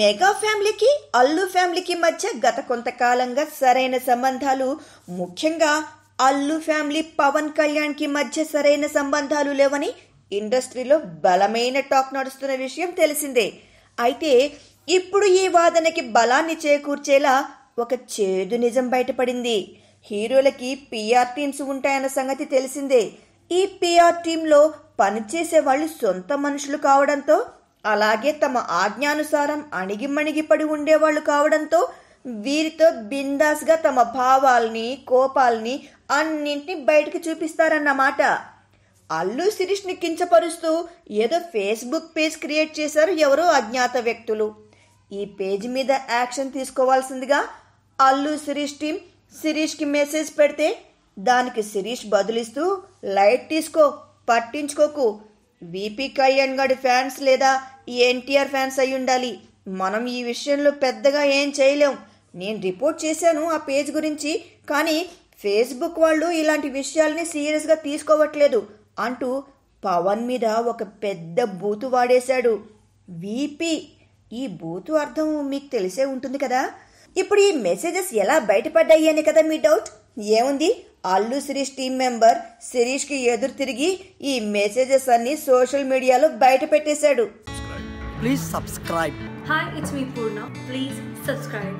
mega ఫ్యామిలీకి అల్లు ఫ్యామిలీకి మధ్య గత కొంతకాలంగా సరైన సంబంధాలు ముఖ్యంగా అల్లు ఫ్యామిలీ పవన్ కళ్యాణ్కి మధ్య సరైన సంబంధాలు లేవని ఇండస్ట్రీలో బలమైన టాక్ నడుస్తున్న విషయం తెలిసిందే అయితే ఇప్పుడు ఈ వాదనకి బలాన్ని చేకూర్చేలా ఒక చేదు నిజం బయటపడింది హీరోలకి పిఆర్ టీమ్స్ ఉంటాయన్న సంగతి తెలిసిందే ఈ పిఆర్ టీంలో పనిచేసే వాళ్ళు సొంత మనుషులు కావడంతో అలాగే తమ ఆజ్ఞానుసారం అణిగిమణిగిపడి ఉండేవాళ్ళు కావడంతో వీరితో బిందాస్గా తమ భావాల్ని కోపాల్ని అన్నింటినీ బయటకు చూపిస్తారన్నమాట అల్లు శిరీష్ని కించపరుస్తూ ఏదో ఫేస్బుక్ పేజ్ క్రియేట్ చేశారు ఎవరో అజ్ఞాత వ్యక్తులు ఈ పేజ్ మీద యాక్షన్ తీసుకోవాల్సిందిగా అల్లు శిరీష్ టీం శిరీష్కి మెసేజ్ పెడితే దానికి శిరీష్ బదులిస్తూ లైట్ తీసుకో పట్టించుకోకు విపి కళ్యాణ్ గడ్ ఫ్యాన్స్ లేదా ఈ ఎన్టీఆర్ ఫ్యాన్స్ అయి ఉండాలి మనం ఈ విషయంలో పెద్దగా ఏం చేయలేం నేను రిపోర్ట్ చేశాను ఆ పేజ్ గురించి కానీ ఫేస్బుక్ వాళ్ళు ఇలాంటి విషయాల్ని సీరియస్గా తీసుకోవట్లేదు అంటూ పవన్ మీద ఒక పెద్ద బూతు వాడేశాడు వీపీ ఈ బూతు అర్థం మీకు తెలిసే ఉంటుంది కదా ఇప్పుడు ఈ మెసేజెస్ ఎలా బయటపడ్డాయి అని కదా మీ డౌట్ ఏముంది అల్లు శిరీష్ టీమ్ మెంబర్ శిరీష్కి ఎదురు తిరిగి ఈ మెసేజెస్ అన్ని సోషల్ మీడియాలో బయట పెట్టేశాడు please subscribe hi it's me Purna please subscribe